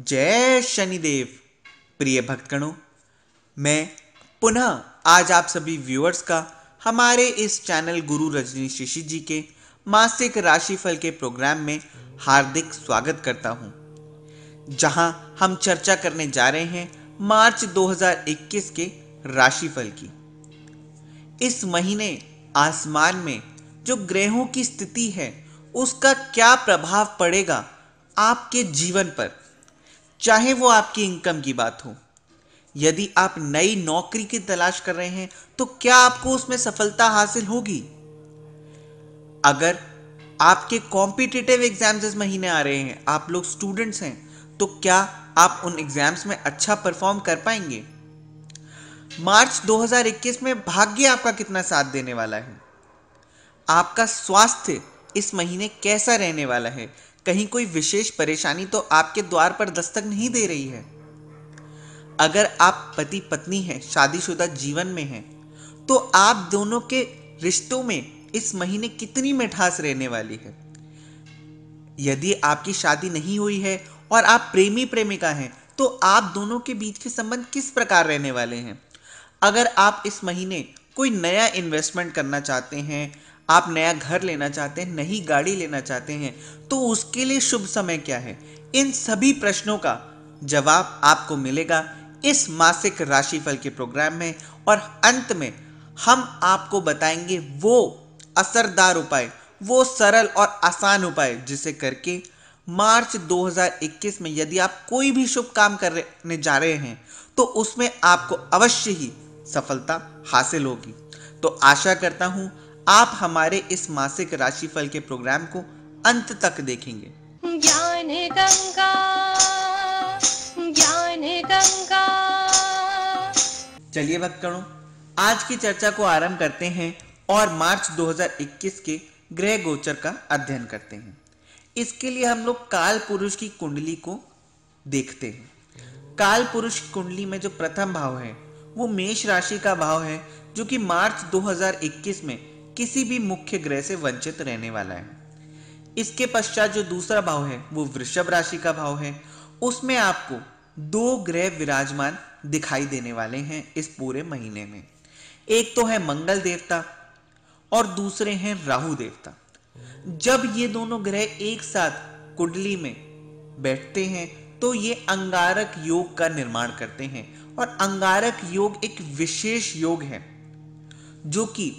जय शनिदेव प्रिय भक्तगणों मैं पुनः आज आप सभी व्यूअर्स का हमारे इस चैनल गुरु रजनी शिशि जी के मासिक राशिफल के प्रोग्राम में हार्दिक स्वागत करता हूं, जहां हम चर्चा करने जा रहे हैं मार्च 2021 के राशिफल की इस महीने आसमान में जो ग्रहों की स्थिति है उसका क्या प्रभाव पड़ेगा आपके जीवन पर चाहे वो आपकी इनकम की बात हो यदि आप नई नौकरी की तलाश कर रहे हैं तो क्या आपको उसमें सफलता हासिल होगी अगर आपके कॉम्पिटिटिव एग्जाम्स इस महीने आ रहे हैं आप लोग स्टूडेंट्स हैं तो क्या आप उन एग्जाम्स में अच्छा परफॉर्म कर पाएंगे मार्च 2021 में भाग्य आपका कितना साथ देने वाला है आपका स्वास्थ्य इस महीने कैसा रहने वाला है कहीं कोई विशेष परेशानी तो आपके द्वार पर दस्तक नहीं दे रही है अगर आप पति पत्नी हैं शादीशुदा जीवन में हैं तो आप दोनों के रिश्तों में इस महीने कितनी मिठास रहने वाली है यदि आपकी शादी नहीं हुई है और आप प्रेमी प्रेमिका हैं तो आप दोनों के बीच के संबंध किस प्रकार रहने वाले हैं अगर आप इस महीने कोई नया इन्वेस्टमेंट करना चाहते हैं आप नया घर लेना चाहते हैं नई गाड़ी लेना चाहते हैं तो उसके लिए शुभ समय क्या है इन सभी प्रश्नों का जवाब आपको मिलेगा इस मासिक राशिफल के प्रोग्राम में और अंत में हम आपको बताएंगे वो असरदार उपाय वो सरल और आसान उपाय जिसे करके मार्च 2021 में यदि आप कोई भी शुभ काम करने जा रहे हैं तो उसमें आपको अवश्य ही सफलता हासिल होगी तो आशा करता हूँ आप हमारे इस मासिक राशिफल के प्रोग्राम को अंत तक देखेंगे ज्ञान गंगा ज्ञान गंगा चलिए भक्तगणों आज की चर्चा को आरंभ करते हैं और मार्च 2021 के ग्रह गोचर का अध्ययन करते हैं इसके लिए हम लोग काल पुरुष की कुंडली को देखते हैं काल पुरुष की कुंडली में जो प्रथम भाव है वो मेष राशि का भाव है जो कि मार्च 2021 में किसी भी मुख्य ग्रह से वंचित रहने वाला है इसके पश्चात जो दूसरा भाव है वो वृषभ राशि का भाव है उसमें आपको दो ग्रह विराजमान दिखाई देने वाले हैं इस पूरे महीने में एक तो है मंगल देवता और दूसरे हैं राहु देवता जब ये दोनों ग्रह एक साथ कुंडली में बैठते हैं तो ये अंगारक योग का निर्माण करते हैं और अंगारक योग एक विशेष योग है जो कि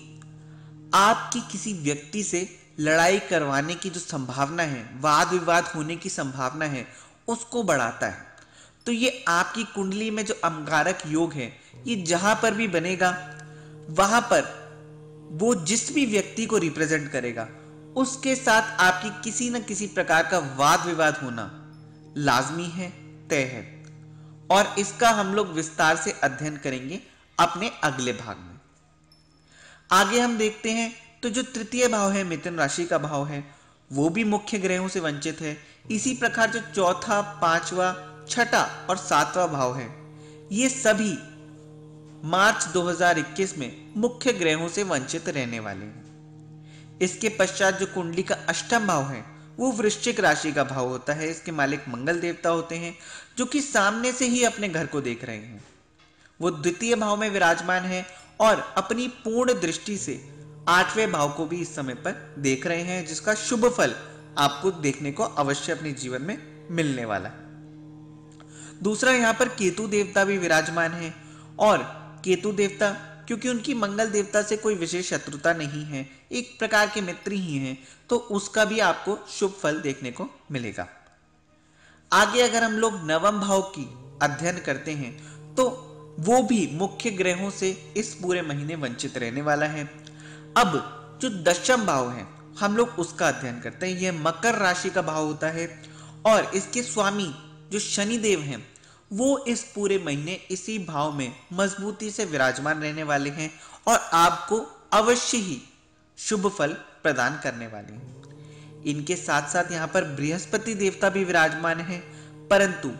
आपकी किसी व्यक्ति से लड़ाई करवाने की जो संभावना है वाद विवाद होने की संभावना है उसको बढ़ाता है तो ये आपकी कुंडली में जो अमकारक योग है ये जहां पर भी बनेगा वहां पर वो जिस भी व्यक्ति को रिप्रेजेंट करेगा उसके साथ आपकी किसी न किसी प्रकार का वाद विवाद होना लाजमी है तय है और इसका हम लोग विस्तार से अध्ययन करेंगे अपने अगले भाग में आगे हम देखते हैं तो जो तृतीय भाव है मिथुन राशि का भाव है वो भी मुख्य ग्रहों से वंचित है इसी प्रकार जो चौथा पांचवा छठा और सातवा भाव है ये सभी मार्च 2021 में मुख्य ग्रहों से वंचित रहने वाले हैं इसके पश्चात जो कुंडली का अष्टम भाव है वो वृश्चिक राशि का भाव होता है इसके मालिक मंगल देवता होते हैं जो कि सामने से ही अपने घर को देख रहे हैं वो द्वितीय भाव में विराजमान है और अपनी पूर्ण दृष्टि से आठवें भाव को भी इस समय पर देख रहे हैं जिसका शुभ फल आपको देखने को अवश्य अपने जीवन में मिलने वाला है दूसरा यहां पर केतु देवता भी विराजमान है और केतु देवता क्योंकि उनकी मंगल देवता से कोई विशेष शत्रुता नहीं है एक प्रकार के मित्र ही हैं तो उसका भी आपको शुभ फल देखने को मिलेगा आगे अगर हम लोग नवम भाव की अध्ययन करते हैं तो वो भी मुख्य ग्रहों से इस पूरे महीने वंचित रहने वाला है अब जो दशम भाव है हम लोग उसका अध्ययन करते हैं यह मकर राशि का भाव होता है और इसके स्वामी जो शनिदेव हैं वो इस पूरे महीने इसी भाव में मजबूती से विराजमान रहने वाले हैं और आपको अवश्य ही शुभ फल प्रदान करने वाले हैं इनके साथ साथ यहाँ पर बृहस्पति देवता भी विराजमान है परंतु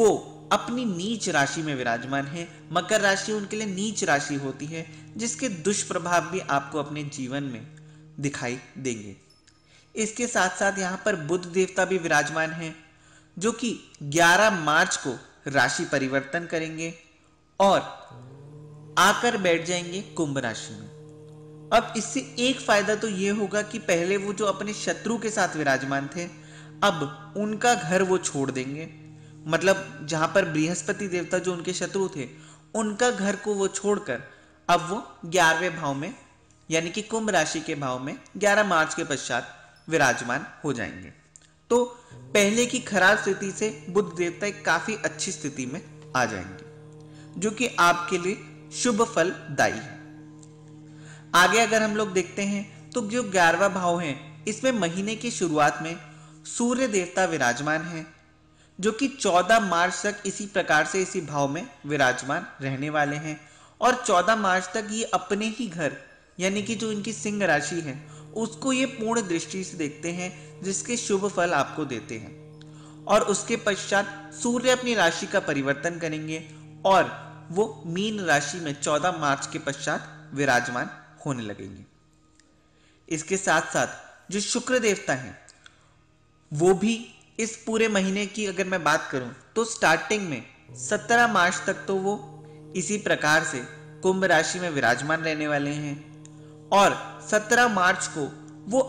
वो अपनी नीच राशि में विराजमान है मकर राशि उनके लिए नीच राशि होती है जिसके दुष्प्रभाव भी आपको अपने जीवन में दिखाई देंगे इसके साथ साथ यहाँ पर बुद्ध देवता भी विराजमान है जो कि 11 मार्च को राशि परिवर्तन करेंगे और आकर बैठ जाएंगे कुंभ राशि में अब इससे एक फायदा तो ये होगा कि पहले वो जो अपने शत्रु के साथ विराजमान थे अब उनका घर वो छोड़ देंगे मतलब जहां पर बृहस्पति देवता जो उनके शत्रु थे उनका घर को वो छोड़कर अब वो ग्यारहवें भाव में यानी कि कुंभ राशि के भाव में 11 मार्च के पश्चात विराजमान हो जाएंगे तो पहले की खराब स्थिति से बुद्ध देवता एक काफी अच्छी स्थिति में आ जाएंगे जो कि आपके लिए शुभ फल दाई है आगे अगर हम लोग देखते हैं तो जो ग्यारहवा भाव है इसमें महीने की शुरुआत में सूर्य देवता विराजमान है जो कि 14 मार्च तक इसी प्रकार से इसी भाव में विराजमान रहने वाले हैं और 14 मार्च तक ये अपने ही घर यानी कि जो इनकी सिंह राशि है उसको ये पूर्ण दृष्टि से देखते हैं जिसके शुभ फल आपको देते हैं और उसके पश्चात सूर्य अपनी राशि का परिवर्तन करेंगे और वो मीन राशि में 14 मार्च के पश्चात विराजमान होने लगेंगे इसके साथ साथ जो शुक्र देवता हैं वो भी इस पूरे महीने की अगर मैं बात करूं तो स्टार्टिंग में 17 मार्च तक तो वो इसी प्रकार से कुंभ राशि में विराजमान रहने वाले हैं और 17 मार्च को वो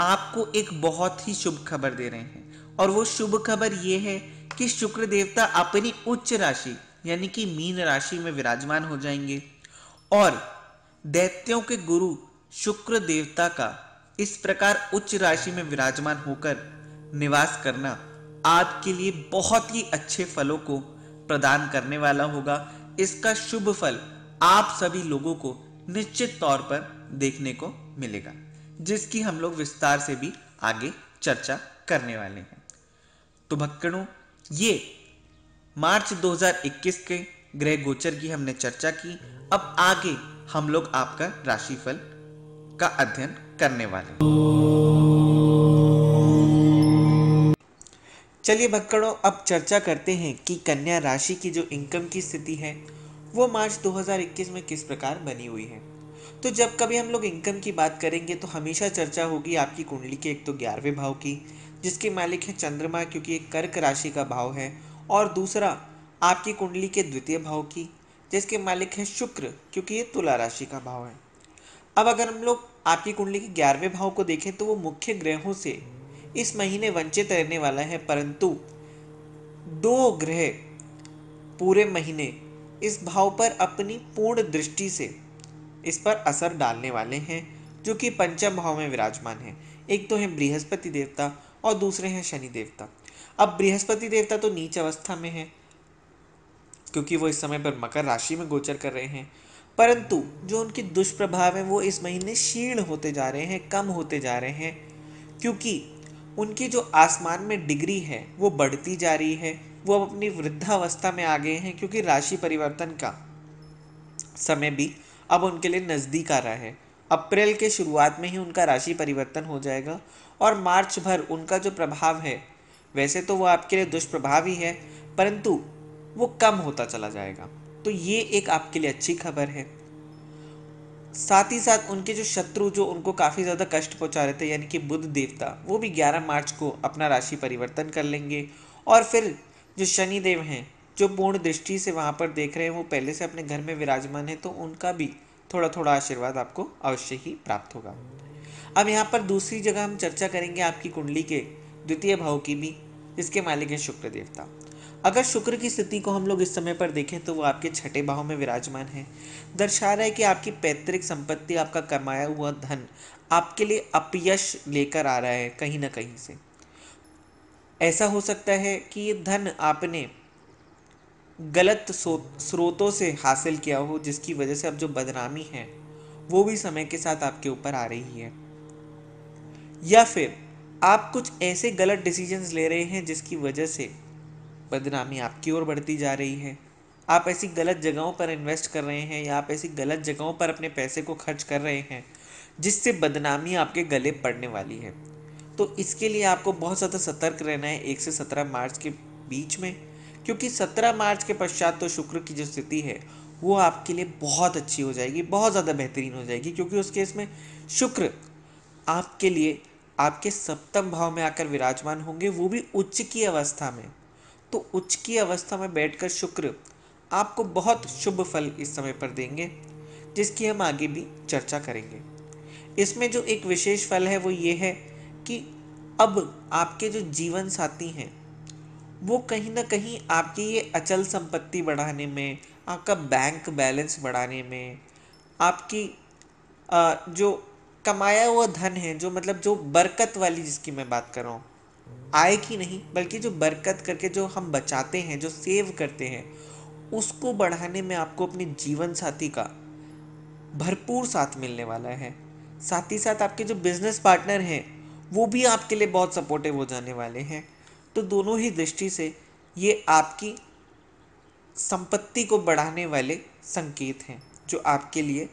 आपको एक बहुत ही शुभ खबर दे रहे हैं और वो शुभ खबर ये है कि शुक्र देवता अपनी उच्च राशि यानी कि मीन राशि में विराजमान हो जाएंगे और दैत्यों के गुरु शुक्र देवता का इस प्रकार उच्च राशि में विराजमान होकर निवास करना आपके लिए बहुत ही अच्छे फलों को प्रदान करने वाला होगा इसका शुभ फल आप सभी लोगों को निश्चित तौर पर देखने को मिलेगा जिसकी हम लोग विस्तार से भी आगे चर्चा करने वाले हैं तो भक्कड़ों ये मार्च 2021 के ग्रह गोचर की हमने चर्चा की अब आगे हम लोग आपका राशिफल का अध्ययन करने वाले हैं चलिए भक्कड़ों अब चर्चा करते हैं कि कन्या राशि की जो इनकम की स्थिति है वो मार्च 2021 में किस प्रकार बनी हुई है तो जब कभी हम लोग इनकम की बात करेंगे तो हमेशा चर्चा होगी आपकी कुंडली के एक तो ग्यारहवें भाव की जिसके मालिक है चंद्रमा क्योंकि एक कर्क राशि का भाव है और दूसरा आपकी कुंडली के द्वितीय भाव की जिसके मालिक है शुक्र क्योंकि ये तुला राशि का भाव है अब अगर हम लोग आपकी कुंडली के ग्यारहवें भाव को देखें तो वो मुख्य ग्रहों से इस महीने वंचित रहने वाला है परंतु दो ग्रह पूरे महीने इस भाव पर अपनी पूर्ण दृष्टि से इस पर असर डालने वाले हैं जो कि पंचम भाव में विराजमान है एक तो है बृहस्पति देवता और दूसरे हैं शनि देवता अब बृहस्पति देवता तो नीच अवस्था में है क्योंकि वो इस समय पर मकर राशि में गोचर कर रहे हैं परंतु जो उनके दुष्प्रभाव हैं वो इस महीने क्षीण होते जा रहे हैं कम होते जा रहे हैं क्योंकि उनकी जो आसमान में डिग्री है वो बढ़ती जा रही है वो अब अपनी वृद्धावस्था में आ गए हैं क्योंकि राशि परिवर्तन का समय भी अब उनके लिए नज़दीक आ रहा है अप्रैल के शुरुआत में ही उनका राशि परिवर्तन हो जाएगा और मार्च भर उनका जो प्रभाव है वैसे तो वो आपके लिए दुष्प्रभाव ही है परंतु वो कम होता चला जाएगा तो ये एक आपके लिए अच्छी खबर है साथ ही साथ उनके जो शत्रु जो उनको काफ़ी ज़्यादा कष्ट पहुंचा रहे थे यानी कि बुद्ध देवता वो भी 11 मार्च को अपना राशि परिवर्तन कर लेंगे और फिर जो शनि देव हैं जो पूर्ण दृष्टि से वहाँ पर देख रहे हैं वो पहले से अपने घर में विराजमान है तो उनका भी थोड़ा थोड़ा आशीर्वाद आपको अवश्य ही प्राप्त होगा अब यहाँ पर दूसरी जगह हम चर्चा करेंगे आपकी कुंडली के द्वितीय भाव की भी जिसके मालिक हैं शुक्र देवता अगर शुक्र की स्थिति को हम लोग इस समय पर देखें तो वो आपके छठे भाव में विराजमान है दर्शा रहा है कि आपकी पैतृक संपत्ति आपका कमाया हुआ धन आपके लिए अपयश लेकर आ रहा है कहीं ना कहीं से ऐसा हो सकता है कि ये धन आपने गलत स्रोतों से हासिल किया हो जिसकी वजह से अब जो बदनामी है वो भी समय के साथ आपके ऊपर आ रही है या फिर आप कुछ ऐसे गलत डिसीजंस ले रहे हैं जिसकी वजह से बदनामी आपकी ओर बढ़ती जा रही है आप ऐसी गलत जगहों पर इन्वेस्ट कर रहे हैं या आप ऐसी गलत जगहों पर अपने पैसे को खर्च कर रहे हैं जिससे बदनामी आपके गले पड़ने वाली है तो इसके लिए आपको बहुत ज़्यादा सतर्क रहना है एक से सत्रह मार्च के बीच में क्योंकि सत्रह मार्च के पश्चात तो शुक्र की जो स्थिति है वो आपके लिए बहुत अच्छी हो जाएगी बहुत ज़्यादा बेहतरीन हो जाएगी क्योंकि उस केस में शुक्र आपके लिए आपके सप्तम भाव में आकर विराजमान होंगे वो भी उच्च की अवस्था में तो उच्च की अवस्था में बैठकर शुक्र आपको बहुत शुभ फल इस समय पर देंगे जिसकी हम आगे भी चर्चा करेंगे इसमें जो एक विशेष फल है वो ये है कि अब आपके जो जीवन साथी हैं वो कहीं ना कहीं आपकी ये अचल संपत्ति बढ़ाने में आपका बैंक बैलेंस बढ़ाने में आपकी जो कमाया हुआ धन है जो मतलब जो बरकत वाली जिसकी मैं बात कर रहा हूँ आय की नहीं बल्कि जो बरकत करके जो हम बचाते हैं जो सेव करते हैं उसको बढ़ाने में आपको अपने जीवन साथी का भरपूर साथ मिलने वाला है साथ ही साथ आपके जो बिजनेस पार्टनर हैं वो भी आपके लिए बहुत सपोर्टिव हो जाने वाले हैं तो दोनों ही दृष्टि से ये आपकी संपत्ति को बढ़ाने वाले संकेत हैं जो आपके लिए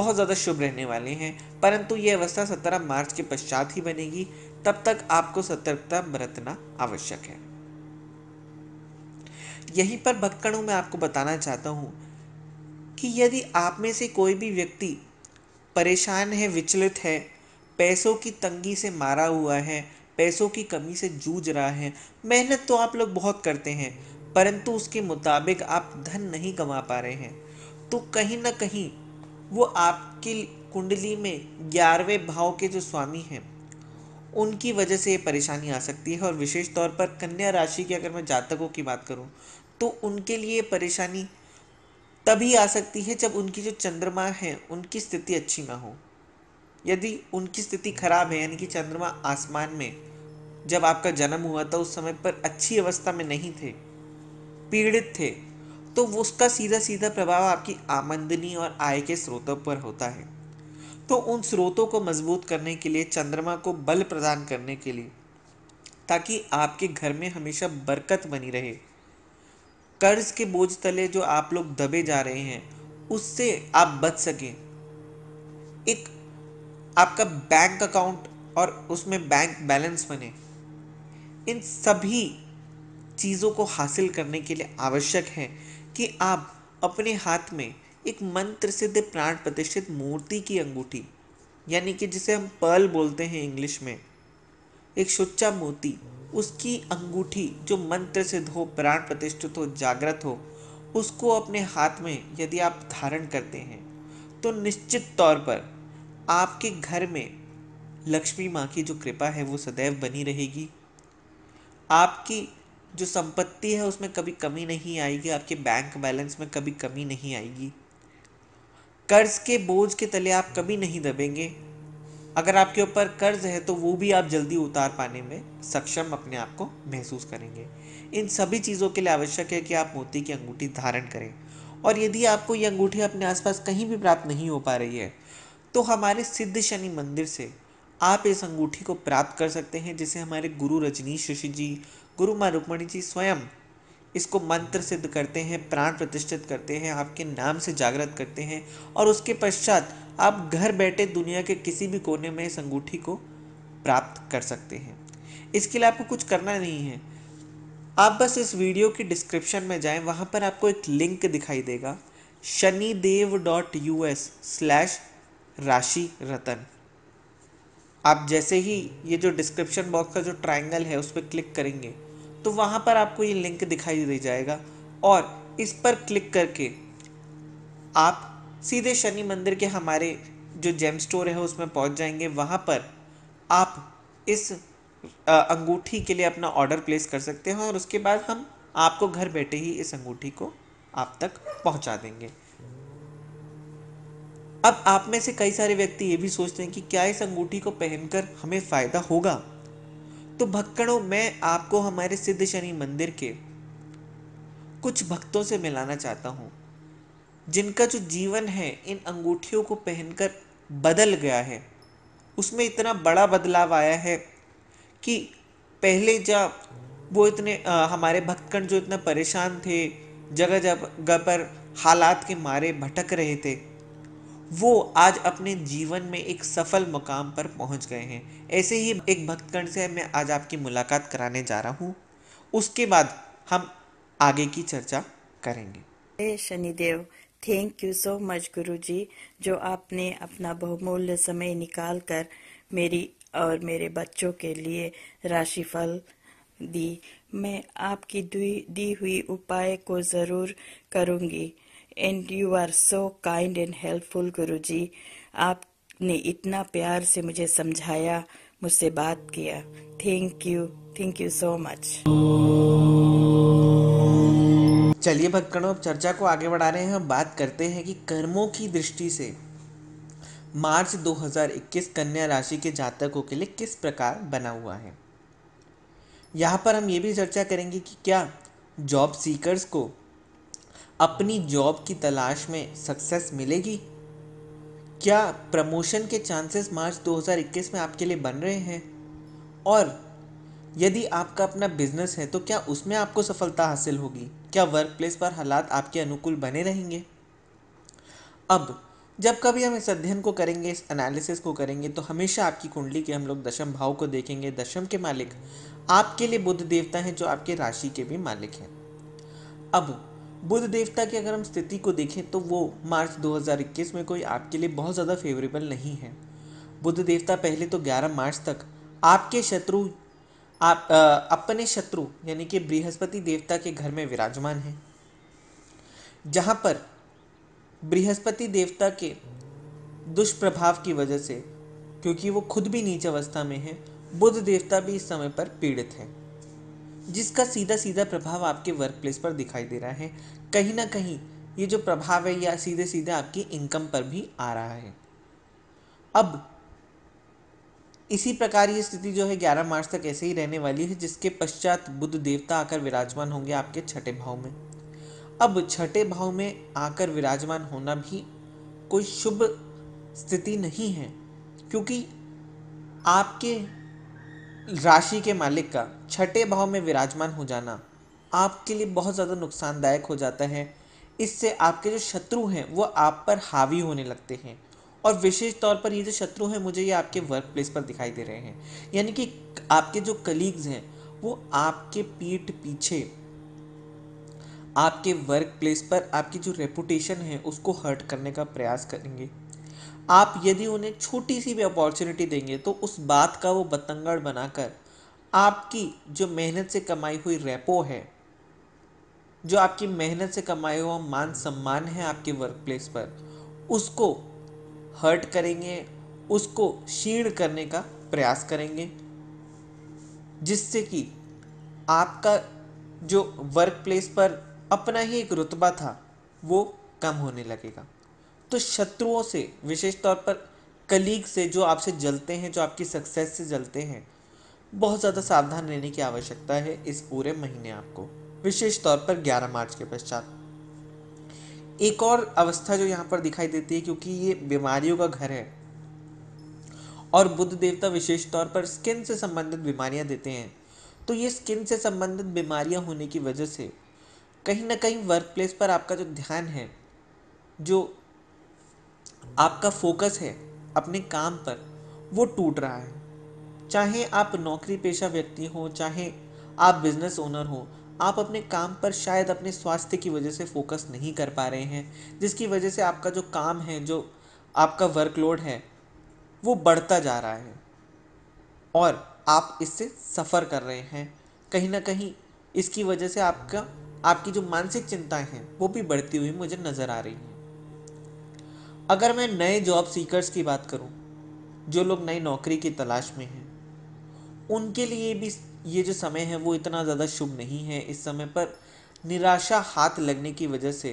बहुत ज़्यादा शुभ रहने वाले हैं परंतु ये अवस्था 17 मार्च के पश्चात ही बनेगी तब तक आपको सतर्कता बरतना आवश्यक है यहीं पर भक्कड़ों में आपको बताना चाहता हूँ कि यदि आप में से कोई भी व्यक्ति परेशान है विचलित है पैसों की तंगी से मारा हुआ है पैसों की कमी से जूझ रहा है मेहनत तो आप लोग बहुत करते हैं परंतु उसके मुताबिक आप धन नहीं कमा पा रहे हैं तो कहीं ना कहीं वो आपकी कुंडली में ग्यारहवें भाव के जो स्वामी हैं उनकी वजह से ये परेशानी आ सकती है और विशेष तौर पर कन्या राशि की अगर मैं जातकों की बात करूँ तो उनके लिए परेशानी तभी आ सकती है जब उनकी जो चंद्रमा है उनकी स्थिति अच्छी ना हो यदि उनकी स्थिति खराब है यानी कि चंद्रमा आसमान में जब आपका जन्म हुआ था उस समय पर अच्छी अवस्था में नहीं थे पीड़ित थे तो उसका सीधा सीधा प्रभाव आपकी आमंदनी और आय के स्रोतों पर होता है तो उन स्रोतों को मजबूत करने के लिए चंद्रमा को बल प्रदान करने के लिए ताकि आपके घर में हमेशा बरकत बनी रहे कर्ज के बोझ तले जो आप लोग दबे जा रहे हैं उससे आप बच सकें एक आपका बैंक अकाउंट और उसमें बैंक बैलेंस बने इन सभी चीज़ों को हासिल करने के लिए आवश्यक है कि आप अपने हाथ में एक मंत्र सिद्ध प्राण प्रतिष्ठित मूर्ति की अंगूठी यानी कि जिसे हम पर्ल बोलते हैं इंग्लिश में एक सुच्चा मोती उसकी अंगूठी जो मंत्र सिद्ध हो प्राण प्रतिष्ठित हो जागृत हो उसको अपने हाथ में यदि आप धारण करते हैं तो निश्चित तौर पर आपके घर में लक्ष्मी माँ की जो कृपा है वो सदैव बनी रहेगी आपकी जो संपत्ति है उसमें कभी कमी नहीं आएगी आपके बैंक बैलेंस में कभी कमी नहीं आएगी कर्ज के बोझ के तले आप कभी नहीं दबेंगे अगर आपके ऊपर कर्ज है तो वो भी आप जल्दी उतार पाने में सक्षम अपने आप को महसूस करेंगे इन सभी चीज़ों के लिए आवश्यक है कि आप मोती की अंगूठी धारण करें और यदि आपको ये अंगूठी अपने आसपास कहीं भी प्राप्त नहीं हो पा रही है तो हमारे सिद्ध शनि मंदिर से आप इस अंगूठी को प्राप्त कर सकते हैं जिसे हमारे गुरु रजनीश ऋषि जी गुरु माँ रुक्मणी जी स्वयं इसको मंत्र सिद्ध करते हैं प्राण प्रतिष्ठित करते हैं आपके नाम से जागृत करते हैं और उसके पश्चात आप घर बैठे दुनिया के किसी भी कोने में इस अंगूठी को प्राप्त कर सकते हैं इसके लिए आपको कुछ करना नहीं है आप बस इस वीडियो की डिस्क्रिप्शन में जाएं वहाँ पर आपको एक लिंक दिखाई देगा Shanidev dot U S slash राशि रतन आप जैसे ही ये जो डिस्क्रिप्शन बॉक्स का जो ट्रायंगल है उस पर क्लिक करेंगे तो वहाँ पर आपको ये लिंक दिखाई दे जाएगा और इस पर क्लिक करके आप सीधे शनि मंदिर के हमारे जो जेम स्टोर है उसमें पहुँच जाएंगे वहाँ पर आप इस अंगूठी के लिए अपना ऑर्डर प्लेस कर सकते हैं और उसके बाद हम आपको घर बैठे ही इस अंगूठी को आप तक पहुंचा देंगे अब आप में से कई सारे व्यक्ति ये भी सोचते हैं कि क्या इस अंगूठी को पहनकर हमें फ़ायदा होगा तो भक्कड़ों मैं आपको हमारे सिद्ध शनि मंदिर के कुछ भक्तों से मिलाना चाहता हूँ जिनका जो जीवन है इन अंगूठियों को पहनकर बदल गया है उसमें इतना बड़ा बदलाव आया है कि पहले जब वो इतने आ, हमारे भक्तगण जो इतना परेशान थे जगह जगह पर हालात के मारे भटक रहे थे वो आज अपने जीवन में एक सफल मुकाम पर पहुंच गए हैं ऐसे ही एक भक्तगण से मैं आज आपकी मुलाकात कराने जा रहा हूँ उसके बाद हम आगे की चर्चा करेंगे Shanidev thank you so much guru ji जो आपने अपना बहुमूल्य समय निकाल कर मेरी और मेरे बच्चों के लिए राशिफल दी मैं आपकी दी हुई उपाय को ज़रूर करूंगी and you are so kind and helpful guru ji आपने इतना प्यार से मुझे समझाया मुझसे बात किया thank you thank you so much चलिए भक्तगणों अब चर्चा को आगे बढ़ा रहे हैं बात करते हैं कि कर्मों की दृष्टि से मार्च 2021 कन्या राशि के जातकों के लिए किस प्रकार बना हुआ है यहाँ पर हम ये भी चर्चा करेंगे कि क्या जॉब सीकर्स को अपनी जॉब की तलाश में सक्सेस मिलेगी क्या प्रमोशन के चांसेस मार्च 2021 में आपके लिए बन रहे हैं और यदि आपका अपना बिजनेस है तो क्या उसमें आपको सफलता हासिल होगी क्या वर्क प्लेस पर हालात आपके अनुकूल बने रहेंगे अब जब कभी हम इस अध्ययन को करेंगे इस एनालिसिस को करेंगे तो हमेशा आपकी कुंडली के हम लोग दशम भाव को देखेंगे दशम के मालिक आपके लिए बुद्ध देवता हैं जो आपके राशि के भी मालिक हैं अब बुध देवता की अगर हम स्थिति को देखें तो वो मार्च 2021 में कोई आपके लिए बहुत ज़्यादा फेवरेबल नहीं है बुध देवता पहले तो 11 मार्च तक आपके शत्रु आप आ, अपने शत्रु यानी कि बृहस्पति देवता के घर में विराजमान हैं जहाँ पर बृहस्पति देवता के दुष्प्रभाव की वजह से क्योंकि वो खुद भी नीच अवस्था में है बुध देवता भी इस समय पर पीड़ित हैं जिसका सीधा सीधा प्रभाव आपके वर्क प्लेस पर दिखाई दे रहा है कहीं ना कहीं ये जो प्रभाव है यह सीधे सीधे आपकी इनकम पर भी आ रहा है अब इसी प्रकार ये स्थिति जो है 11 मार्च तक ऐसे ही रहने वाली है जिसके पश्चात बुद्ध देवता आकर विराजमान होंगे आपके छठे भाव में अब छठे भाव में आकर विराजमान होना भी कोई शुभ स्थिति नहीं है क्योंकि आपके राशि के मालिक का छठे भाव में विराजमान हो जाना आपके लिए बहुत ज़्यादा नुकसानदायक हो जाता है इससे आपके जो शत्रु हैं वो आप पर हावी होने लगते हैं और विशेष तौर पर ये जो शत्रु हैं मुझे ये आपके वर्क प्लेस पर दिखाई दे रहे हैं यानी कि आपके जो कलीग्स हैं वो आपके पीठ पीछे आपके वर्क प्लेस पर आपकी जो रेपुटेशन है उसको हर्ट करने का प्रयास करेंगे आप यदि उन्हें छोटी सी भी अपॉर्चुनिटी देंगे तो उस बात का वो बतंगड़ बनाकर आपकी जो मेहनत से कमाई हुई रेपो है जो आपकी मेहनत से कमाया हुआ मान सम्मान है आपके वर्क प्लेस पर उसको हर्ट करेंगे उसको क्षीण करने का प्रयास करेंगे जिससे कि आपका जो वर्क प्लेस पर अपना ही एक रुतबा था वो कम होने लगेगा तो शत्रुओं से विशेष तौर पर कलीग से जो आपसे जलते हैं जो आपकी सक्सेस से जलते हैं बहुत ज़्यादा सावधान रहने की आवश्यकता है इस पूरे महीने आपको विशेष तौर पर 11 मार्च के पश्चात एक और अवस्था जो यहाँ पर दिखाई देती है क्योंकि ये बीमारियों का घर है और बुद्ध देवता विशेष तौर पर स्किन से संबंधित बीमारियाँ देते हैं तो ये स्किन से संबंधित बीमारियाँ होने की वजह से कहीं ना कहीं वर्क प्लेस पर आपका जो ध्यान है जो आपका फोकस है अपने काम पर वो टूट रहा है चाहे आप नौकरी पेशा व्यक्ति हो चाहे आप बिजनेस ओनर हो आप अपने काम पर शायद अपने स्वास्थ्य की वजह से फोकस नहीं कर पा रहे हैं जिसकी वजह से आपका जो काम है जो आपका वर्कलोड है वो बढ़ता जा रहा है और आप इससे सफ़र कर रहे हैं कहीं ना कहीं इसकी वजह से आपका आपकी जो मानसिक चिंताएं हैं वो भी बढ़ती हुई मुझे नज़र आ रही हैं अगर मैं नए जॉब सीकर्स की बात करूँ जो लोग नई नौकरी की तलाश में हैं उनके लिए भी ये जो समय है वो इतना ज़्यादा शुभ नहीं है इस समय पर निराशा हाथ लगने की वजह से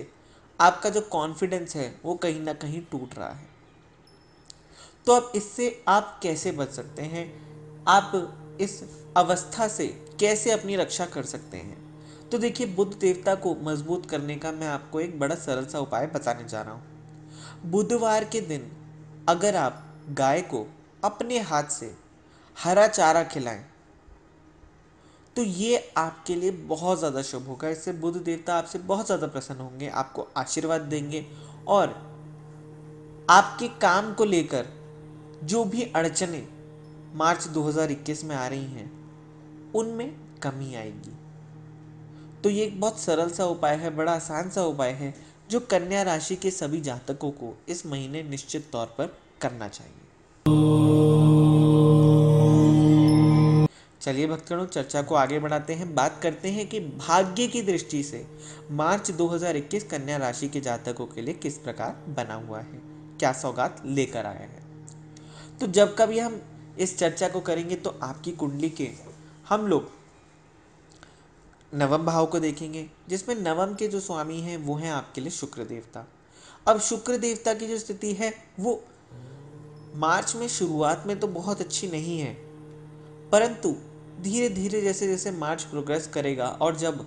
आपका जो कॉन्फिडेंस है वो कहीं ना कहीं टूट रहा है तो अब इससे आप कैसे बच सकते हैं आप इस अवस्था से कैसे अपनी रक्षा कर सकते हैं तो देखिए बुद्ध देवता को मजबूत करने का मैं आपको एक बड़ा सरल सा उपाय बताने जा रहा हूँ बुधवार के दिन अगर आप गाय को अपने हाथ से हरा चारा खिलाएं तो ये आपके लिए बहुत ज़्यादा शुभ होगा इससे बुद्ध देवता आपसे बहुत ज़्यादा प्रसन्न होंगे आपको आशीर्वाद देंगे और आपके काम को लेकर जो भी अड़चने मार्च 2021 में आ रही हैं उनमें कमी आएगी तो ये एक बहुत सरल सा उपाय है बड़ा आसान सा उपाय है जो कन्या राशि के सभी जातकों को इस महीने निश्चित तौर पर करना चाहिए चलिए भक्तगणों चर्चा को आगे बढ़ाते हैं बात करते हैं कि भाग्य की दृष्टि से मार्च 2021 कन्या राशि के जातकों के लिए किस प्रकार बना हुआ है क्या सौगात लेकर आया है तो जब कभी हम इस चर्चा को करेंगे तो आपकी कुंडली के हम लोग नवम भाव को देखेंगे जिसमें नवम के जो स्वामी हैं वो हैं आपके लिए शुक्र देवता अब शुक्र देवता की जो स्थिति है वो मार्च में शुरुआत में तो बहुत अच्छी नहीं है परंतु धीरे धीरे जैसे जैसे मार्च प्रोग्रेस करेगा और जब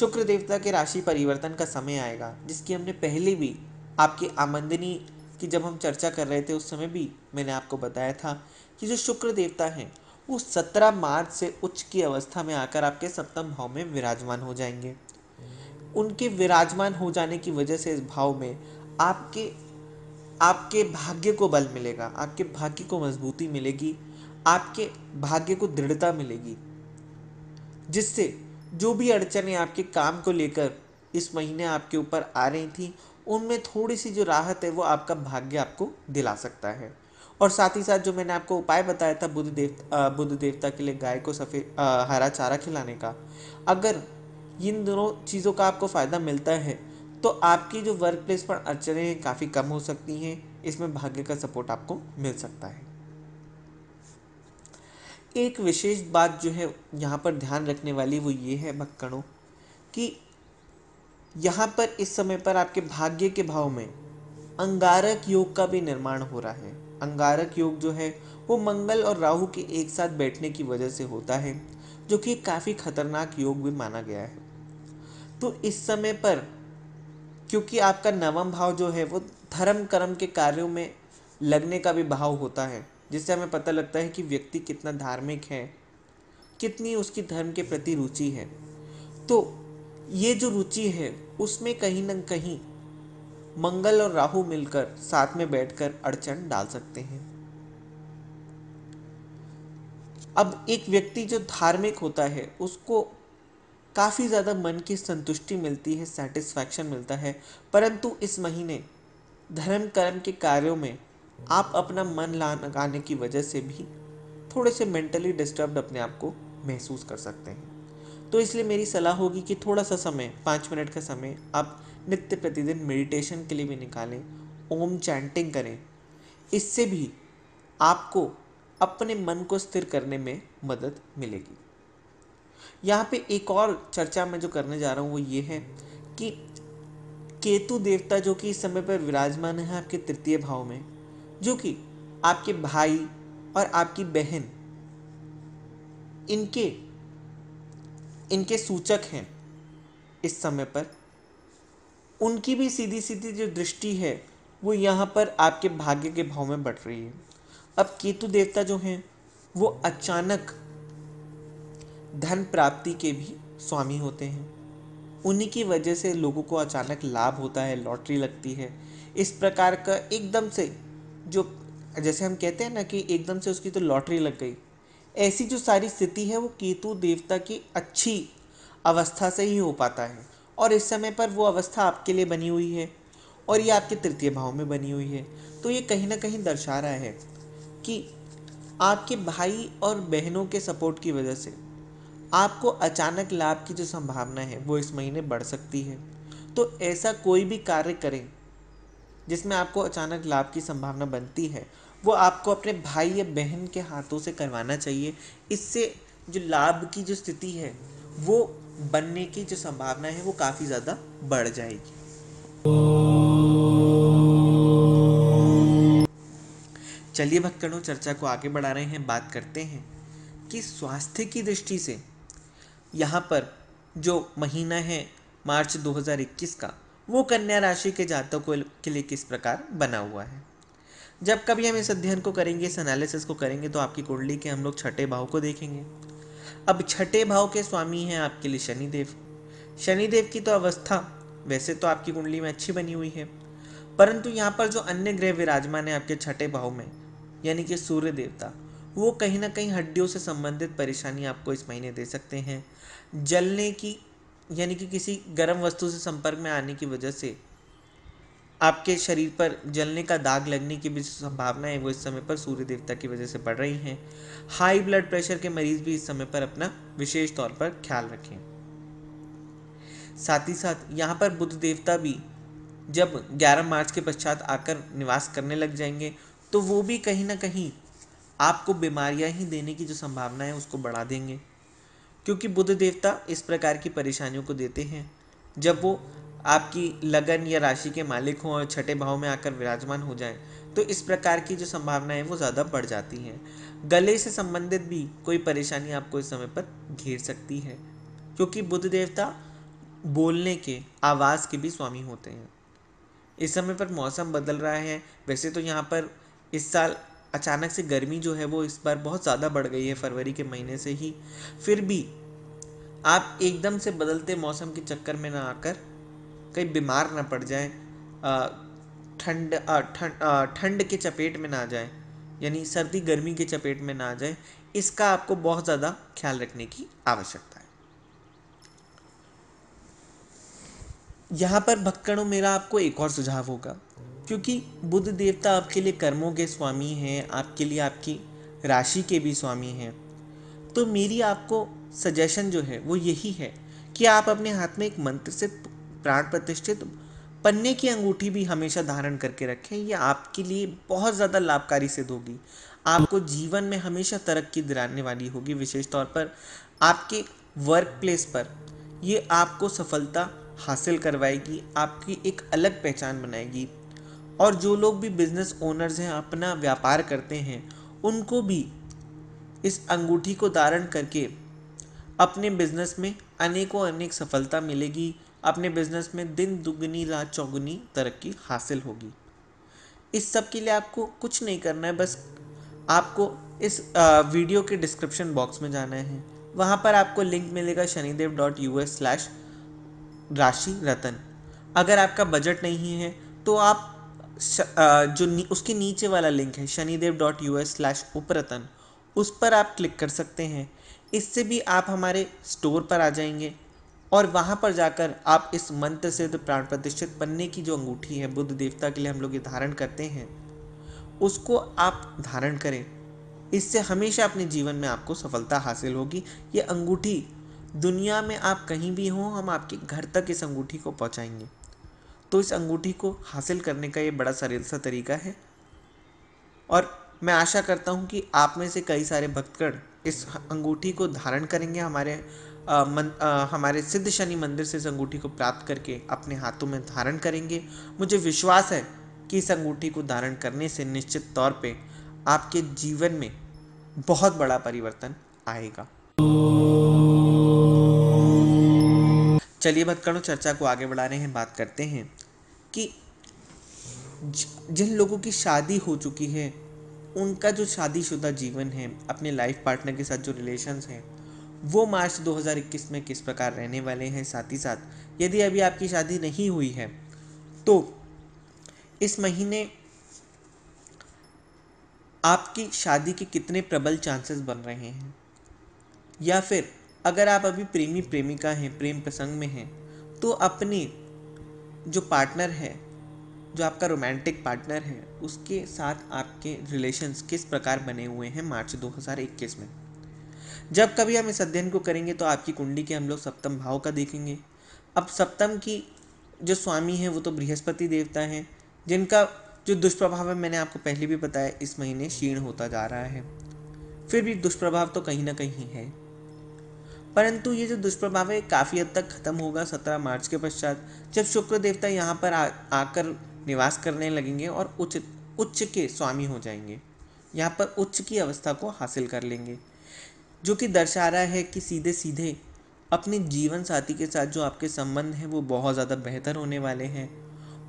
शुक्र देवता के राशि परिवर्तन का समय आएगा जिसकी हमने पहले भी आपकी आमंदनी की जब हम चर्चा कर रहे थे उस समय भी मैंने आपको बताया था कि जो शुक्र देवता हैं वो सत्रह मार्च से उच्च की अवस्था में आकर आपके सप्तम भाव में विराजमान हो जाएंगे उनके विराजमान हो जाने की वजह से इस भाव में आपके आपके भाग्य को बल मिलेगा आपके भाग्य को मजबूती मिलेगी आपके भाग्य को दृढ़ता मिलेगी जिससे जो भी अड़चने आपके काम को लेकर इस महीने आपके ऊपर आ रही थी उनमें थोड़ी सी जो राहत है वो आपका भाग्य आपको दिला सकता है और साथ ही साथ जो मैंने आपको उपाय बताया था बुद्ध देवता बुद्ध देवता के लिए गाय को सफ़ेद हरा चारा खिलाने का अगर इन दोनों चीज़ों का आपको फ़ायदा मिलता है तो आपकी जो वर्क प्लेस पर अड़चने हैं काफ़ी कम हो सकती हैं इसमें भाग्य का सपोर्ट आपको मिल सकता है एक विशेष बात जो है यहाँ पर ध्यान रखने वाली वो ये है भक्कड़ों कि यहाँ पर इस समय पर आपके भाग्य के भाव में अंगारक योग का भी निर्माण हो रहा है अंगारक योग जो है वो मंगल और राहु के एक साथ बैठने की वजह से होता है जो कि काफ़ी खतरनाक योग भी माना गया है तो इस समय पर क्योंकि आपका नवम भाव जो है वो धर्म कर्म के कार्यों में लगने का भी भाव होता है जिससे हमें पता लगता है कि व्यक्ति कितना धार्मिक है कितनी उसकी धर्म के प्रति रुचि है तो ये जो रुचि है उसमें कहीं ना कहीं मंगल और राहु मिलकर साथ में बैठकर अड़चन डाल सकते हैं अब एक व्यक्ति जो धार्मिक होता है उसको काफ़ी ज़्यादा मन की संतुष्टि मिलती है सेटिस्फैक्शन मिलता है परंतु इस महीने धर्म कर्म के कार्यों में आप अपना मन लगाने की वजह से भी थोड़े से मेंटली डिस्टर्ब अपने आप को महसूस कर सकते हैं तो इसलिए मेरी सलाह होगी कि थोड़ा सा समय पाँच मिनट का समय आप नित्य प्रतिदिन मेडिटेशन के लिए भी निकालें ओम चैंटिंग करें इससे भी आपको अपने मन को स्थिर करने में मदद मिलेगी यहाँ पे एक और चर्चा मैं जो करने जा रहा हूँ वो ये है कि केतु देवता जो कि इस समय पर विराजमान है आपके तृतीय भाव में जो कि आपके भाई और आपकी बहन इनके इनके सूचक हैं इस समय पर उनकी भी सीधी सीधी जो दृष्टि है वो यहाँ पर आपके भाग्य के भाव में बढ़ रही है अब केतु देवता जो हैं वो अचानक धन प्राप्ति के भी स्वामी होते हैं उन्हीं की वजह से लोगों को अचानक लाभ होता है लॉटरी लगती है इस प्रकार का एकदम से जो जैसे हम कहते हैं ना कि एकदम से उसकी तो लॉटरी लग गई ऐसी जो सारी स्थिति है वो केतु देवता की अच्छी अवस्था से ही हो पाता है और इस समय पर वो अवस्था आपके लिए बनी हुई है और ये आपके तृतीय भाव में बनी हुई है तो ये कहीं ना कहीं दर्शा रहा है कि आपके भाई और बहनों के सपोर्ट की वजह से आपको अचानक लाभ की जो संभावना है वो इस महीने बढ़ सकती है तो ऐसा कोई भी कार्य करें जिसमें आपको अचानक लाभ की संभावना बनती है वो आपको अपने भाई या बहन के हाथों से करवाना चाहिए इससे जो लाभ की जो स्थिति है वो बनने की जो संभावना है वो काफ़ी ज़्यादा बढ़ जाएगी चलिए भक्कड़ों चर्चा को आगे बढ़ा रहे हैं बात करते हैं कि स्वास्थ्य की दृष्टि से यहाँ पर जो महीना है मार्च 2021 का वो कन्या राशि के जातकों के लिए किस प्रकार बना हुआ है जब कभी हम इस अध्ययन को करेंगे इस एनालिसिस को करेंगे तो आपकी कुंडली के हम लोग छठे भाव को देखेंगे अब छठे भाव के स्वामी हैं आपके लिए शनिदेव शनिदेव की तो अवस्था वैसे तो आपकी कुंडली में अच्छी बनी हुई है परंतु यहाँ पर जो अन्य ग्रह विराजमान है आपके छठे भाव में यानी कि सूर्य देवता वो कहीं ना कहीं हड्डियों से संबंधित परेशानी आपको इस महीने दे सकते हैं जलने की यानी कि किसी गर्म वस्तु से संपर्क में आने की वजह से आपके शरीर पर जलने का दाग लगने की भी संभावना है वो इस समय पर सूर्य देवता की वजह से बढ़ रही हैं हाई ब्लड प्रेशर के मरीज भी इस समय पर अपना विशेष तौर पर ख्याल रखें साथ ही साथ यहाँ पर बुद्ध देवता भी जब 11 मार्च के पश्चात आकर निवास करने लग जाएंगे तो वो भी कहीं ना कहीं आपको बीमारियां ही देने की जो संभावना है उसको बढ़ा देंगे क्योंकि बुद्ध देवता इस प्रकार की परेशानियों को देते हैं जब वो आपकी लगन या राशि के मालिक हों और छठे भाव में आकर विराजमान हो जाएं तो इस प्रकार की जो संभावना है वो ज़्यादा बढ़ जाती है गले से संबंधित भी कोई परेशानी आपको इस समय पर घेर सकती है क्योंकि बुद्ध देवता बोलने के आवाज़ के भी स्वामी होते हैं इस समय पर मौसम बदल रहा है वैसे तो यहाँ पर इस साल अचानक से गर्मी जो है वो इस बार बहुत ज़्यादा बढ़ गई है फरवरी के महीने से ही फिर भी आप एकदम से बदलते मौसम के चक्कर में ना आकर कहीं बीमार ना पड़ जाए ठंड ठंड ठंड के चपेट में ना आ जाए यानी सर्दी गर्मी के चपेट में ना आ जाए इसका आपको बहुत ज़्यादा ख्याल रखने की आवश्यकता है यहाँ पर भक्तगणों मेरा आपको एक और सुझाव होगा क्योंकि बुद्ध देवता आपके लिए कर्मों के स्वामी हैं आपके लिए आपकी राशि के भी स्वामी हैं तो मेरी आपको सजेशन जो है वो यही है कि आप अपने हाथ में एक मंत्र से प्राण प्रतिष्ठित पन्ने की अंगूठी भी हमेशा धारण करके रखें यह आपके लिए बहुत ज़्यादा लाभकारी सिद्ध होगी आपको जीवन में हमेशा तरक्की दिलाने वाली होगी विशेष तौर पर आपके वर्क प्लेस पर ये आपको सफलता हासिल करवाएगी आपकी एक अलग पहचान बनाएगी और जो लोग भी बिजनेस ओनर्स हैं अपना व्यापार करते हैं उनको भी इस अंगूठी को धारण करके अपने बिजनेस में अनेकों अनेक सफलता मिलेगी अपने बिजनेस में दिन दुगनी रात चौगुनी तरक्की हासिल होगी इस सब के लिए आपको कुछ नहीं करना है बस आपको इस वीडियो के डिस्क्रिप्शन बॉक्स में जाना है वहाँ पर आपको लिंक मिलेगा Shanidev dot U S slash राशि रतन अगर आपका बजट नहीं है तो आप जो नी, उसके नीचे वाला लिंक है Shanidev dot U S slash उपरतन उस पर आप क्लिक कर सकते हैं इससे भी आप हमारे स्टोर पर आ जाएंगे और वहाँ पर जाकर आप इस मंत्र सिद्ध तो प्राण प्रतिष्ठित बनने की जो अंगूठी है बुद्ध देवता के लिए हम लोग ये धारण करते हैं उसको आप धारण करें इससे हमेशा अपने जीवन में आपको सफलता हासिल होगी ये अंगूठी दुनिया में आप कहीं भी हों हम आपके घर तक इस अंगूठी को पहुँचाएंगे तो इस अंगूठी को हासिल करने का ये बड़ा सरल सा तरीका है और मैं आशा करता हूँ कि आप में से कई सारे भक्तगण इस अंगूठी को धारण करेंगे हमारे आ, मन, आ, हमारे सिद्ध शनि मंदिर से इस अंगूठी को प्राप्त करके अपने हाथों में धारण करेंगे मुझे विश्वास है कि इस अंगूठी को धारण करने से निश्चित तौर पे आपके जीवन में बहुत बड़ा परिवर्तन आएगा चलिए करो चर्चा को आगे बढ़ा रहे हैं बात करते हैं कि जिन लोगों की शादी हो चुकी है उनका जो शादीशुदा जीवन है अपने लाइफ पार्टनर के साथ जो रिलेशंस हैं वो मार्च 2021 में किस प्रकार रहने वाले हैं साथ ही साथ यदि अभी आपकी शादी नहीं हुई है तो इस महीने आपकी शादी के कितने प्रबल चांसेस बन रहे हैं या फिर अगर आप अभी प्रेमी प्रेमिका हैं प्रेम प्रसंग में हैं तो अपनी जो पार्टनर है जो आपका रोमांटिक पार्टनर है उसके साथ आपके रिलेशंस किस प्रकार बने हुए हैं मार्च 2021 में जब कभी हम इस अध्ययन को करेंगे तो आपकी कुंडली के हम लोग सप्तम भाव का देखेंगे अब सप्तम की जो स्वामी है वो तो बृहस्पति देवता हैं जिनका जो दुष्प्रभाव है मैंने आपको पहले भी बताया इस महीने क्षीण होता जा रहा है फिर भी दुष्प्रभाव तो कहीं ना कहीं है परंतु ये जो दुष्प्रभाव है काफ़ी हद तक खत्म होगा सत्रह मार्च के पश्चात जब शुक्र देवता यहाँ पर आ, आकर निवास करने लगेंगे और उच्च उच्च के स्वामी हो जाएंगे यहाँ पर उच्च की अवस्था को हासिल कर लेंगे जो कि दर्शा रहा है कि सीधे सीधे अपने जीवन साथी के साथ जो आपके संबंध हैं वो बहुत ज़्यादा बेहतर होने वाले हैं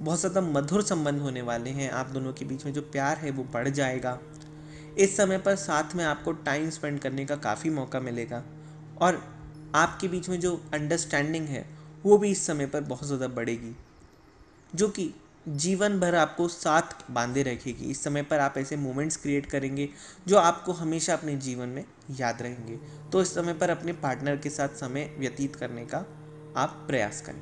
बहुत ज़्यादा मधुर संबंध होने वाले हैं आप दोनों के बीच में जो प्यार है वो बढ़ जाएगा इस समय पर साथ में आपको टाइम स्पेंड करने का काफ़ी मौका मिलेगा और आपके बीच में जो अंडरस्टैंडिंग है वो भी इस समय पर बहुत ज़्यादा बढ़ेगी जो कि जीवन भर आपको साथ बांधे रखेगी इस समय पर आप ऐसे मोमेंट्स क्रिएट करेंगे जो आपको हमेशा अपने जीवन में याद रहेंगे तो इस समय पर अपने पार्टनर के साथ समय व्यतीत करने का आप प्रयास करें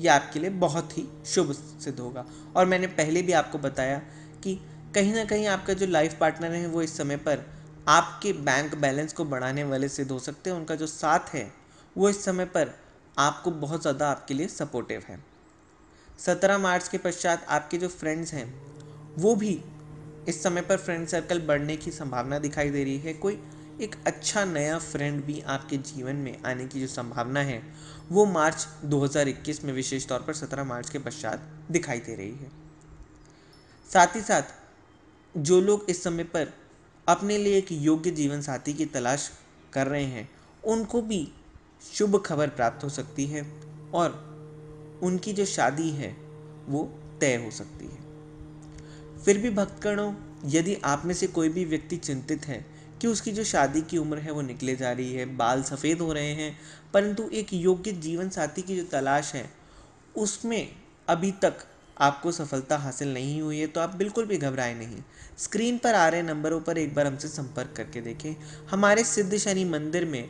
यह आपके लिए बहुत ही शुभ सिद्ध होगा और मैंने पहले भी आपको बताया कि कहीं ना कहीं आपका जो लाइफ पार्टनर है वो इस समय पर आपके बैंक बैलेंस को बढ़ाने वाले सिद्ध हो सकते हैं उनका जो साथ है वो इस समय पर आपको बहुत ज़्यादा आपके लिए सपोर्टिव है सत्रह मार्च के पश्चात आपके जो फ्रेंड्स हैं वो भी इस समय पर फ्रेंड सर्कल बढ़ने की संभावना दिखाई दे रही है कोई एक अच्छा नया फ्रेंड भी आपके जीवन में आने की जो संभावना है वो मार्च 2021 में विशेष तौर पर 17 मार्च के पश्चात दिखाई दे रही है साथ ही साथ जो लोग इस समय पर अपने लिए एक योग्य जीवन साथी की तलाश कर रहे हैं उनको भी शुभ खबर प्राप्त हो सकती है और उनकी जो शादी है वो तय हो सकती है फिर भी भक्तगणों यदि आप में से कोई भी व्यक्ति चिंतित है कि उसकी जो शादी की उम्र है वो निकले जा रही है बाल सफ़ेद हो रहे हैं परंतु एक योग्य जीवन साथी की जो तलाश है उसमें अभी तक आपको सफलता हासिल नहीं हुई है तो आप बिल्कुल भी घबराए नहीं स्क्रीन पर आ रहे नंबरों पर एक बार हमसे संपर्क करके देखें हमारे सिद्ध शनि मंदिर में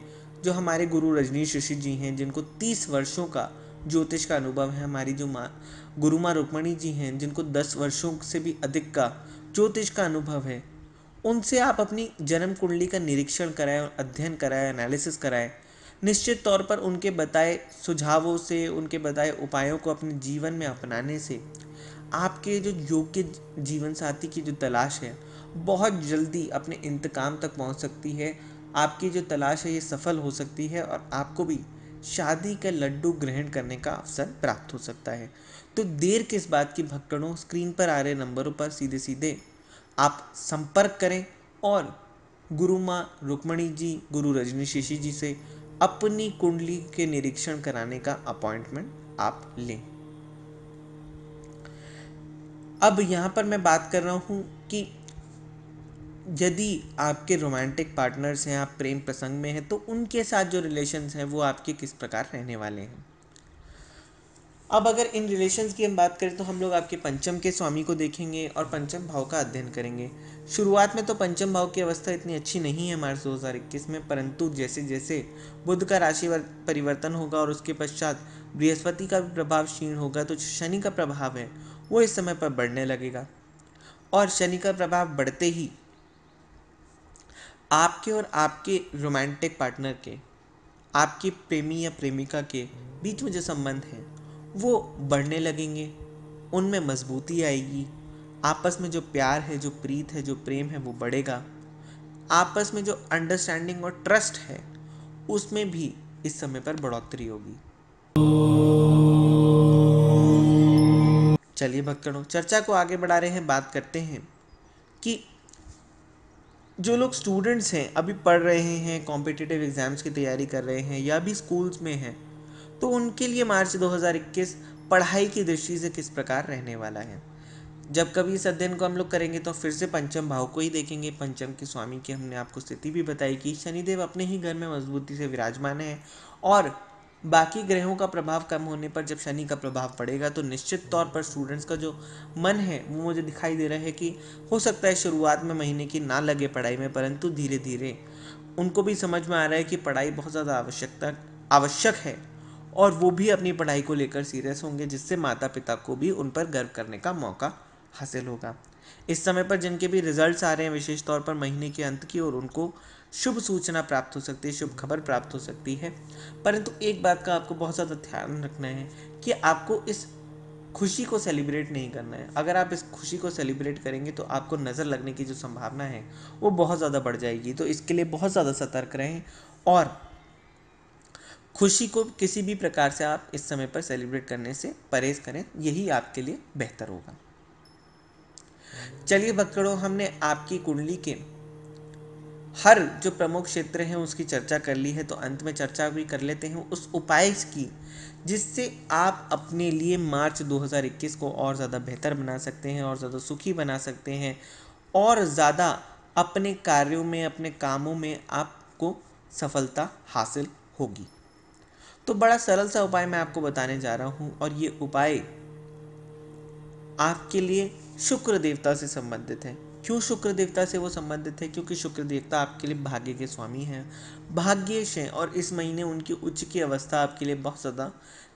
जो हमारे गुरु रजनीश ऋषि जी हैं जिनको तीस वर्षों का ज्योतिष का अनुभव है हमारी जो माँ गुरु माँ रुक्मणी जी हैं जिनको दस वर्षों से भी अधिक का ज्योतिष का अनुभव है उनसे आप अपनी जन्म कुंडली का निरीक्षण कराएं और अध्ययन कराएं एनालिसिस कराएं निश्चित तौर पर उनके बताए सुझावों से उनके बताए उपायों को अपने जीवन में अपनाने से आपके जो योग्य जीवन साथी की जो तलाश है बहुत जल्दी अपने इंतकाम तक पहुंच सकती है आपकी जो तलाश है ये सफल हो सकती है और आपको भी शादी का लड्डू ग्रहण करने का अवसर प्राप्त हो सकता है तो देर किस बात की भक्तों स्क्रीन पर आ रहे नंबरों पर सीधे सीधे आप संपर्क करें और गुरु माँ रुक्मणी जी गुरु रजनी शीशी जी से अपनी कुंडली के निरीक्षण कराने का अपॉइंटमेंट आप लें अब यहाँ पर मैं बात कर रहा हूँ कि यदि आपके रोमांटिक पार्टनर्स हैं आप प्रेम प्रसंग में हैं तो उनके साथ जो रिलेशंस हैं वो आपके किस प्रकार रहने वाले हैं अब अगर इन रिलेशंस की हम बात करें तो हम लोग आपके पंचम के स्वामी को देखेंगे और पंचम भाव का अध्ययन करेंगे शुरुआत में तो पंचम भाव की अवस्था इतनी अच्छी नहीं है मार्च इक्कीस में परंतु जैसे जैसे बुद्ध का राशि परिवर्तन होगा और उसके पश्चात बृहस्पति का भी प्रभाव क्षीण होगा तो शनि का प्रभाव है वो इस समय पर बढ़ने लगेगा और शनि का प्रभाव बढ़ते ही आपके और आपके रोमांटिक पार्टनर के आपके प्रेमी या प्रेमिका के बीच में जो संबंध हैं वो बढ़ने लगेंगे उनमें मजबूती आएगी आपस में जो प्यार है जो प्रीत है जो प्रेम है वो बढ़ेगा आपस में जो अंडरस्टैंडिंग और ट्रस्ट है उसमें भी इस समय पर बढ़ोतरी होगी चलिए भक्तों चर्चा को आगे बढ़ा रहे हैं बात करते हैं कि जो लोग स्टूडेंट्स हैं अभी पढ़ रहे हैं कॉम्पिटिटिव एग्ज़ाम्स की तैयारी कर रहे हैं या भी स्कूल्स में हैं तो उनके लिए मार्च 2021 पढ़ाई की दृष्टि से किस प्रकार रहने वाला है जब कभी इस अध्ययन को हम लोग करेंगे तो फिर से पंचम भाव को ही देखेंगे पंचम के स्वामी की हमने आपको स्थिति भी बताई कि शनिदेव अपने ही घर में मजबूती से विराजमान है और बाकी ग्रहों का प्रभाव कम होने पर जब शनि का प्रभाव पड़ेगा तो निश्चित तौर पर स्टूडेंट्स का जो मन है वो मुझे दिखाई दे रहा है कि हो सकता है शुरुआत में महीने की ना लगे पढ़ाई में परंतु धीरे धीरे उनको भी समझ में आ रहा है कि पढ़ाई बहुत ज़्यादा आवश्यकता आवश्यक है और वो भी अपनी पढ़ाई को लेकर सीरियस होंगे जिससे माता पिता को भी उन पर गर्व करने का मौका हासिल होगा इस समय पर जिनके भी रिजल्ट्स आ रहे हैं विशेष तौर पर महीने के अंत की और उनको शुभ सूचना प्राप्त हो सकती है शुभ खबर प्राप्त हो सकती है परंतु एक बात का आपको बहुत ज़्यादा ध्यान रखना है कि आपको इस खुशी को सेलिब्रेट नहीं करना है अगर आप इस खुशी को सेलिब्रेट करेंगे तो आपको नज़र लगने की जो संभावना है वो बहुत ज़्यादा बढ़ जाएगी तो इसके लिए बहुत ज़्यादा सतर्क रहें और खुशी को किसी भी प्रकार से आप इस समय पर सेलिब्रेट करने से परहेज करें यही आपके लिए बेहतर होगा चलिए भक्तों हमने आपकी कुंडली के हर जो प्रमुख क्षेत्र हैं उसकी चर्चा कर ली है तो अंत में चर्चा भी कर लेते हैं उस उपाय की जिससे आप अपने लिए मार्च 2021 को और ज़्यादा बेहतर बना सकते हैं और ज़्यादा सुखी बना सकते हैं और ज़्यादा अपने कार्यों में अपने कामों में आपको सफलता हासिल होगी तो बड़ा सरल सा उपाय मैं आपको बताने जा रहा हूँ और ये उपाय आपके लिए शुक्र देवता से संबंधित है क्यों शुक्र देवता से वो संबंधित है क्योंकि शुक्र देवता आपके लिए भाग्य के स्वामी हैं भाग्यश हैं और इस महीने उनकी उच्च की अवस्था आपके लिए बहुत ज़्यादा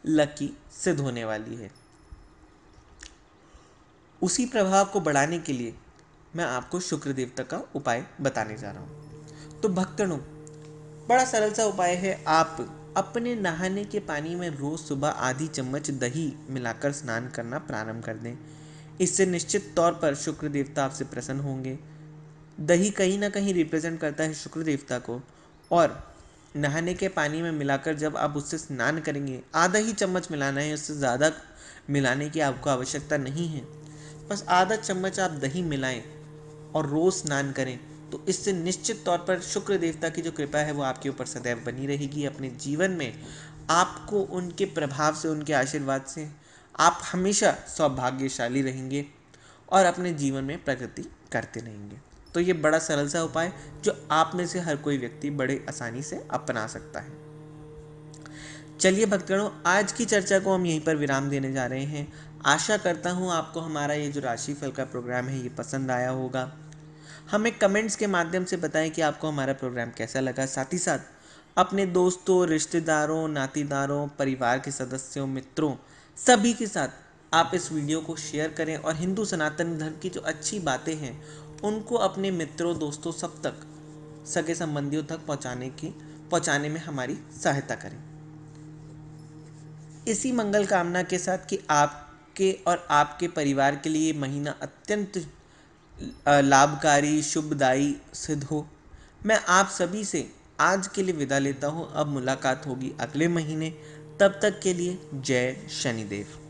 लकी सिद्ध होने वाली है उसी प्रभाव को बढ़ाने के लिए मैं आपको शुक्र देवता का उपाय बताने जा रहा हूँ तो भक्तणों बड़ा सरल सा उपाय है आप अपने नहाने के पानी में रोज़ सुबह आधी चम्मच दही मिलाकर स्नान करना प्रारंभ कर दें इससे निश्चित तौर पर शुक्र देवता आपसे प्रसन्न होंगे दही कहीं ना कहीं रिप्रेजेंट करता है शुक्र देवता को और नहाने के पानी में मिलाकर जब आप उससे स्नान करेंगे आधा ही चम्मच मिलाना है उससे ज़्यादा मिलाने की आपको आवश्यकता नहीं है बस आधा चम्मच आप दही मिलाएं और रोज़ स्नान करें तो इससे निश्चित तौर पर शुक्र देवता की जो कृपा है वो आपके ऊपर सदैव बनी रहेगी अपने जीवन में आपको उनके प्रभाव से उनके आशीर्वाद से आप हमेशा सौभाग्यशाली रहेंगे और अपने जीवन में प्रगति करते रहेंगे तो ये बड़ा सरल सा उपाय जो आप में से हर कोई व्यक्ति बड़े आसानी से अपना सकता है चलिए भक्तगणों आज की चर्चा को हम यहीं पर विराम देने जा रहे हैं आशा करता हूँ आपको हमारा ये जो राशिफल का प्रोग्राम है ये पसंद आया होगा हमें कमेंट्स के माध्यम से बताएं कि आपको हमारा प्रोग्राम कैसा लगा साथ ही साथ अपने दोस्तों रिश्तेदारों नातीदारों परिवार के सदस्यों मित्रों सभी के साथ आप इस वीडियो को शेयर करें और हिंदू सनातन धर्म की जो अच्छी बातें हैं उनको अपने मित्रों दोस्तों सब तक सगे संबंधियों तक पहुंचाने की पहुंचाने में हमारी सहायता करें इसी मंगल कामना के साथ कि आपके और आपके परिवार के लिए महीना अत्यंत लाभकारी शुभदायी सिद्ध हो मैं आप सभी से आज के लिए विदा लेता हूँ अब मुलाकात होगी अगले महीने तब तक के लिए जय शनिदेव